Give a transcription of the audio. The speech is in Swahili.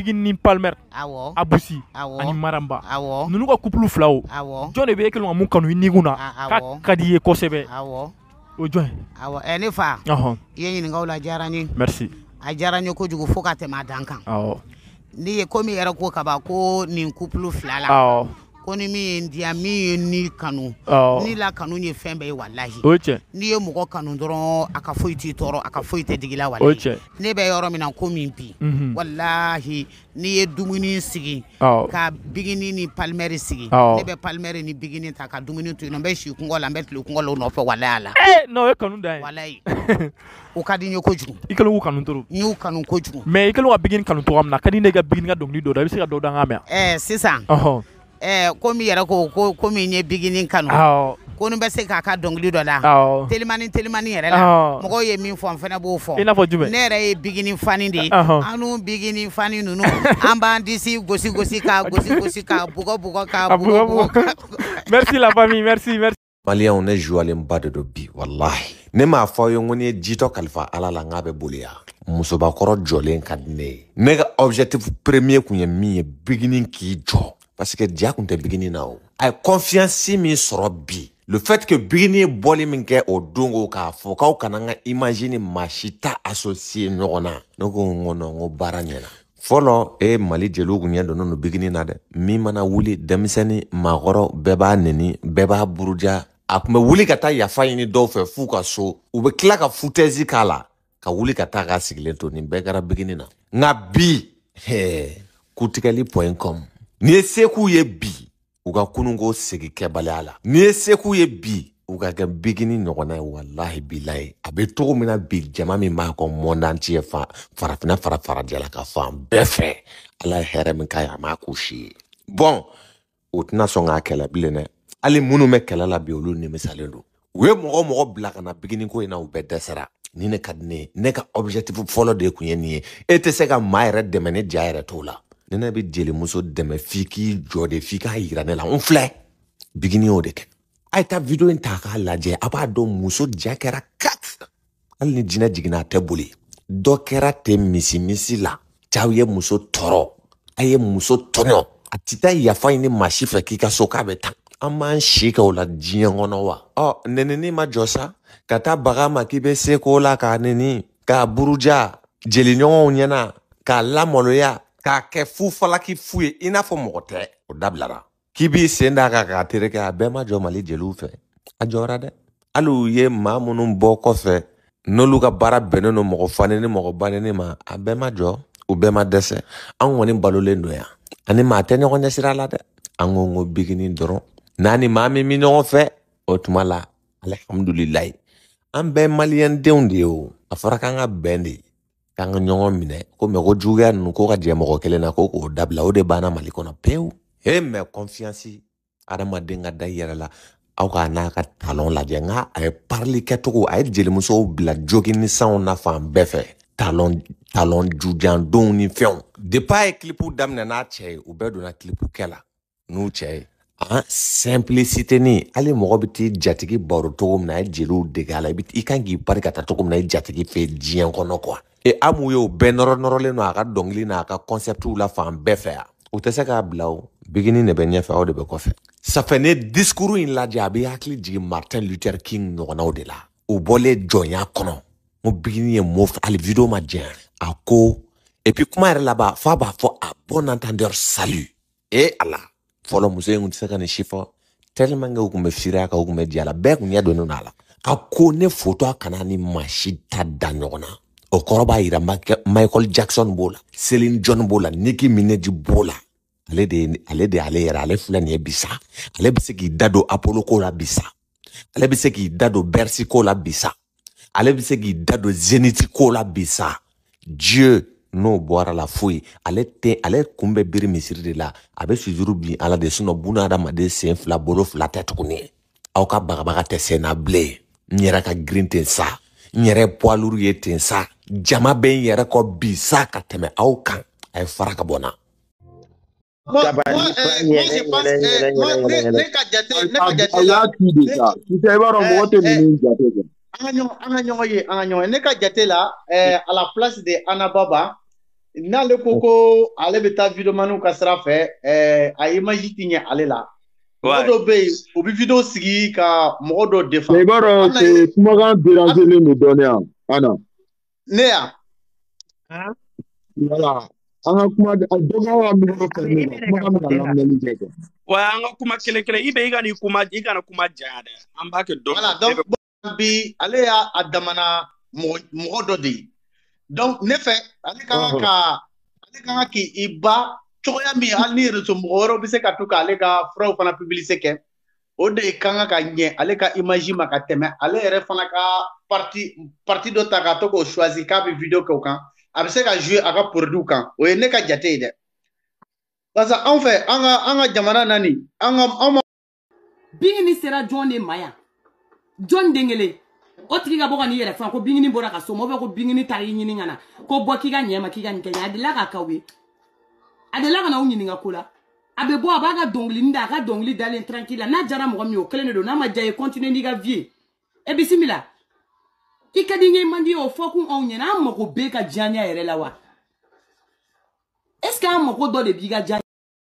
bigi ni palmer awɔ abusi awɔ ani maramba awɔ ninnu ka couple filaw awɔ jɔn de bɛ e kɛlen ka mun kanu i nigun na k'a ka di eh, i ye kosɛbɛ awɔ o jɔn ye awɔ ɛ ne fa ɔhɔn i ye ɲininkaw la diyara n ye merci a diyara n ye kojugu fo ka tɛmɛ a dan kan awɔ n'i ye komi yɛrɛ ko kaban ko nin couple fila la awɔ ko ni min ye n diya min ye ni kanu ni la kanu ye fɛn bɛɛ ye walahi o cɛ n'i ye mɔgɔ kanu dɔrɔn a ka foyi t'i tɔɔrɔ a ka foyi tɛ digi la walahi o cɛ ne bɛ yɔrɔ min na ko min bi mhm. walahi n'i ye dumuni sigi ka bigini ni palimɛri sigi ne bɛ palimɛri ni bigini ta ka dumuni to yen nɔ n bɛ si kungɔ la n bɛ tile kungɔ la o nɔfɛ walahi la ee, non o ye kanu dan ye walahi o ka di n ye kojugu i kɛlen k'u kanu toro n y'u kanu kojugu mais i kɛlen ka bigini kanu cogoya min na a ka di ne ka bigini ka dɔnkili dɔ da i bɛ se ka dɔ da n kan mɛn ɛɛ sisan ɛɛ eh, komi yɛrɛ ko ko komi n ye bigini kanu ko ni bɛ se k'a ka dɔnkili dɔ da telimani telimani yɛrɛ la mɔgɔw ye min fɔ n fana b'o fɔ ne yɛrɛ ye bigini fani de ye an n'u bigini fani ninnu an b'an disi gosi gosi ka gosi gosi ka bugɔ bugɔ ka bugɔ bugɔ merci la famille merci merci. maliyɛnw ne zuwalenba de do bi walahi ne m'a fɔ aw ye ko ni ye jitɔ kalifa ala la n k'a bɛ boliya musobakɔrɔ jɔlen ka di ne ye ne ka objectif premier kun ye min ye k'i jɔ parsike diya kun tɛ bigini na o a ye kɔnfiyansi min sɔrɔ bi le fait que bigini ye bɔli min kɛ o don ko k'a fɔ k'aw kana n ka imaji ni maa si ta asosiye ɲɔgɔn na ne ko n ko nɔn n ko baara ɲɛna fɔlɔ e mali jeliw kun ɲɛ donnen don bigini na dɛ min mana wuli denmisɛnnin maakɔrɔ bɛɛ b'a neni bɛɛ b'a buruja a kun bɛ wuli ka taa yafa ɲini dɔw fɛ f'u ka so u bɛ tila ka futɛzi k'a la ka wuli ka taa k'a sigilen to nin bɛɛ kɛra bigini na nka bi kutigɛli point com n'i ye se ye bi u ka kunungo segi kɛbaliya la n'i ye se ye bi u ka kɛ bigini ɲɔgɔnna ye walahi bilayi a bɛ cogo min bi jama min b'a kɔ mɔndanci fa farafina fara farajɛla ka fan bɛɛ fɛ ala ye hɛrɛ min k'a ye a m'a k'u si ye bɔn o tɛna sɔn k'a kɛlɛ bilen dɛ hali minnu bɛ kɛlɛ la bi olu nimisalen don u ye mɔgɔ mɔgɔ bila ka na biginiko in na u bɛɛ dɛsɛra ni ne ka di ne ye ne ka objectif fɔlɔ de kun ye nin ye e tɛ se ka ma yɛrɛ dɛmɛ ne ja yɛrɛ t'o la ni ne bɛ jelimuso dɛmɛ f'i k'i jɔ de f'i k'a yira ne la n filɛ bigini y'o de kɛ a ye taa video in ta k'a lajɛ a b'a dɔn muso ja kɛra kat hali ni jinɛ jiginna a tɛ boli dɔ kɛra ten misimisi la cɛw ye muso tɔɔrɔ a ye muso tɔɲɔ a ti taa yafa ɲini maa si fɛ k'i ka so k'a bɛ tan an b'an si kɛ o la diɲɛ kɔnɔ wa ɔ nenini ma jɔ sa ka taa baga ma k'i bɛ se k'o la k'a neni k'a buruja jeliɲɔgɔnw ɲɛna k'a lamaloya k'a kɛ fu falaki fu ye i n'a fɔ mɔgɔ tɛ o dabilara k'i b'i sen d'a kan k'a tereke a bɛɛ ma jɔ mali jeliw fɛ a jɔra dɛ hali u ye maa minnu bɔ kɔfɛ n'olu ka baara bɛnnen don mɔgɔ faneni mɔgɔ baneni ma a bɛɛ ma jɔ u bɛɛ ma dɛsɛ an kɔni balolen don yan ani maa tɛ ɲɔgɔn ɲɛsira la dɛ an ko n ko bigini dɔrɔn nani ni maa min bɛ ɲɔgɔn fɛ o tuma la alihamudulilayi an bɛɛ maliyɛndenw de ye o a fɔra k'an ka bɛn de k'an ka ɲɔgɔn minɛ ko mɛ ko juguya ninnu ko ka jɛ mɔgɔ kelen na ko k'o dabila o de banna mali kɔnɔ pewu e mɛ kɔnfiyansi adamaden ka da i yɛrɛ la aw k'a n'a ka talɔn lajɛ nka a ye parili kɛcogo a ye jelimusow bila jogi ni sanw na fan bɛɛ fɛ talɔn talɔn jujandenw ni fɛnw depi e a ye kilipu daminɛ n'a cɛ ye u bɛɛ donna kilipu kɛ la n'u cɛ ye an simpliciteni hali mɔgɔ bi t'i jatigi baro cogo min na a ye jeliw dege a la e i kan k'i pari ka taa cogo min na i e jatigi fɛ diɲɛ kɔnɔ kuwa e amu ye o bɛɛ nɔrɔnɔrɔlen no aga dongli na aga concept ou la fan bɛɛ fɛ a u se k'a bila o bigini ne benye fe ou de Sa fe ne diskuru in la a bɛ hakili jigin martin luther king no ou de la o bɔlen jɔnya kɔnɔ n ko bigini ye mo hali video ma jɛn a ko pi puis ere la ba, f'a b'a fo a bon entendeur salu. e ala Folo muso yon tun tɛ se ka ne si Tel mange ou u fira ka ou kan diya la Bek ou nye donnen na la a ko ne foto a kana ni maa ta danyo ɲɔgɔn o kɔrɔ b'a yira michael jackson b'o la selin john b'o la niki minɛji b'o la ale de ale de ale yɛrɛ ale filɛ nin ye bisa ale bɛ se k'i da don apollo ko la bisa ale bɛ se k'i da don bersi ko la bisa ale bɛ se k'i da don zeniti ko la bisa dieu n'o bɔra la foyi ale tɛ ale kun bɛ biri misiri de la a bɛ sujuru bin ala de sinɔ buna adamaden sen fila bolo fila tɛ tuguni aw ka bagabaga tɛ sen na bilen n yɛrɛ ka girin ten sa n yɛrɛ poiluru ye ten sa jama bɛ n yɛrɛ kɔ bi sa ka tɛmɛ aw kan a ye fara ka bɔ n na. Moi, moi, euh, moi, je pense, euh, moi, ne, ne ka jate, ne ka jate. A y'a tu de sa, tu sais, i b'a dɔn eh, mɔgɔ tɛ eh, ninnu jate dɛ. An ka ɲɔgɔn, an ka ɲɔgɔn ye, an ka ɲɔgɔn ye. Ne ka jate la, ɛɛ, eh, hmm. à la place de Anababa, n'ale ko hmm. ko ale bɛ taa videomaniw ka sira fɛ, ɛɛ, a image ti ɲɛ ale la. mɔgɔ dɔ bɛ yen u bɛ video sigi ka mɔgɔ dɔ defa. i b'a dɔn kumakan déranger len don dɔɔnin yan ana. Nea. Voilà. An ka kuma dɔ ka wa min fɛ ne la kuma min na lamɛnni kɛ kɛ. Wa an ka kuma kelen kelen i bɛ i ka nin kuma i kana kuma janya dɛ an b'a kɛ dɔn. Voilà donc bi ale y'a a damana mɔgɔ dɔ de ye donc ne fɛ ale ka kan ka ale ka kan k'i ba cogoya min hali ni rezo mɔgɔ wɛrɛw bɛ se ka to k'ale ka furaw fana publicité kɛ. o de kan ka ka ɲɛ ale ka imaji ma ka tɛmɛ ale yɛrɛ fana ka parti parti dɔ ta ka to k'o choisi k'a bɛ video kɛ o kan a bɛ se ka jouer a ka produit kan o ye ne ka jate ye dɛ parce que anw fɛ an ka an ka jamana na nin an ka anw ma. bingini sera jɔn de ma yan jɔn den kelen o tigi ka bɔ ka n'i yɛrɛ faga ko bingini bɔra ka so ma ko bingini taara i ɲini ka na ko bɔ k'i ka ɲɛ ma k'i ka nin kɛ ɲɛ a delila ka k'aw ye a delila ka n'aw ɲininka ko la. a bɛ bɔ a b'a ka dɔnkili da a ka dɔnkili dalen tranquille la n'a jara mɔgɔ min o kelen de don n'a ma ja ye continue n'i ka vie e bisimila i ka di ɲɛ man di ye o fɔ kun anw ɲɛna an mago bɛɛ ka diyaɲa yɛrɛ la wa est ce que an mago dɔ de b'i ka diya